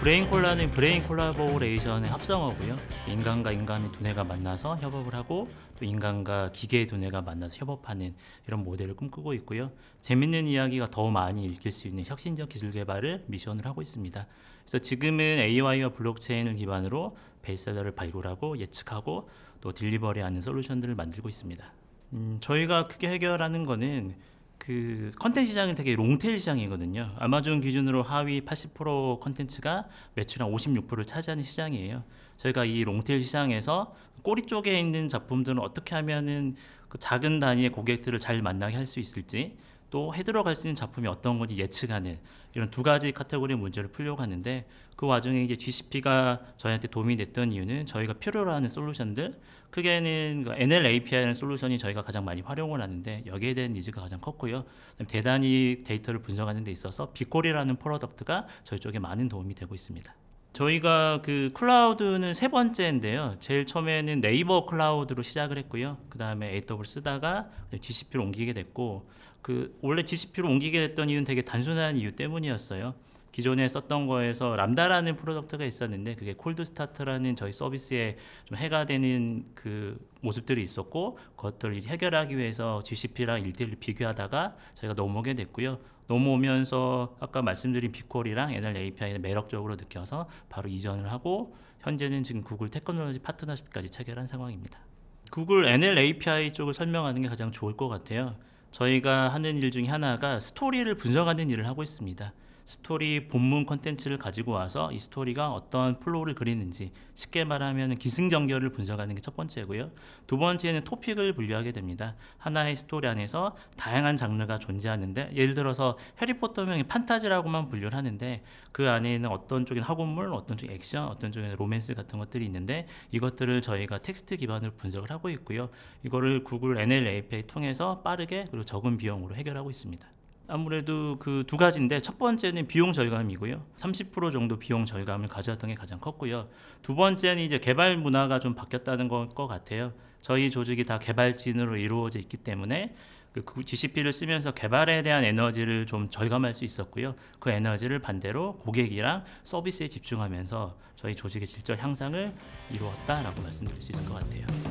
브레인 콜라는 브레인 콜라보레이션에 합성어고요. 인간과 인간의 두뇌가 만나서 협업을 하고 또 인간과 기계의 두뇌가 만나서 협업하는 이런 모델을 꿈꾸고 있고요. 재밌는 이야기가 더 많이 읽힐 수 있는 혁신적 기술 개발을 미션을 하고 있습니다. 그래서 지금은 AI와 블록체인을 기반으로 베이셀러를 발굴하고 예측하고 또 딜리버리하는 솔루션들을 만들고 있습니다. 음, 저희가 크게 해결하는 거는 그 컨텐츠 시장이 되게 롱테일 시장이거든요. 아마존 기준으로 하위 80% 컨텐츠가 매출 한 56%를 차지하는 시장이에요. 저희가 이 롱테일 시장에서 꼬리 쪽에 있는 작품들은 어떻게 하면은 그 작은 단위의 고객들을 잘 만나게 할 수 있을지 또 해들어갈 수 있는 작품이 어떤 건지 예측하는 이런 두 가지 카테고리 문제를 풀려고 하는데 그 와중에 이제 GCP가 저희한테 도움이 됐던 이유는 저희가 필요로 하는 솔루션들 크게는 그 NL API라는 솔루션이 저희가 가장 많이 활용을 하는데 여기에 대한 니즈가 가장 컸고요. 대단히 데이터를 분석하는 데 있어서 빅골이라는 프로덕트가 저희 쪽에 많은 도움이 되고 있습니다. 저희가 그 클라우드는 세 번째인데요. 제일 처음에는 네이버 클라우드로 시작을 했고요. 그 다음에 AWS 쓰다가 GCP로 옮기게 됐고 그 원래 GCP로 옮기게 됐던 이유는 되게 단순한 이유 때문이었어요. 기존에 썼던 거에서 람다라는 프로덕트가 있었는데 그게 콜드 스타트라는 저희 서비스에 좀 해가 되는 그 모습들이 있었고 그것들을 이제 해결하기 위해서 GCP랑 일대일 비교하다가 저희가 넘어오게 됐고요. 넘어오면서 아까 말씀드린 비콜이랑 NL API를 매력적으로 느껴서 바로 이전을 하고 현재는 지금 구글 테크놀로지 파트너십까지 체결한 상황입니다. 구글 NL API 쪽을 설명하는 게 가장 좋을 것 같아요. 저희가 하는 일 중에 하나가 스토리를 분석하는 일을 하고 있습니다. 스토리 본문 컨텐츠를 가지고 와서 이 스토리가 어떤 플로우를 그리는지 쉽게 말하면 기승전결을 분석하는 게 첫 번째고요. 두 번째는 토픽을 분류하게 됩니다. 하나의 스토리 안에서 다양한 장르가 존재하는데 예를 들어서 해리포터명이 판타지라고만 분류를 하는데 그 안에는 어떤 쪽인 학원물, 어떤 쪽인 액션, 어떤 쪽인 로맨스 같은 것들이 있는데 이것들을 저희가 텍스트 기반으로 분석을 하고 있고요. 이거를 구글 n l a p 통해서 빠르게 그리고 적은 비용으로 해결하고 있습니다. 아무래도 그 두 가지인데 첫 번째는 비용 절감이고요. 30% 정도 비용 절감을 가져왔던 게 가장 컸고요. 두 번째는 이제 개발 문화가 좀 바뀌었다는 것 같아요. 저희 조직이 다 개발진으로 이루어져 있기 때문에 그 GCP를 쓰면서 개발에 대한 에너지를 좀 절감할 수 있었고요. 그 에너지를 반대로 고객이랑 서비스에 집중하면서 저희 조직의 질적 향상을 이루었다라고 말씀드릴 수 있을 것 같아요.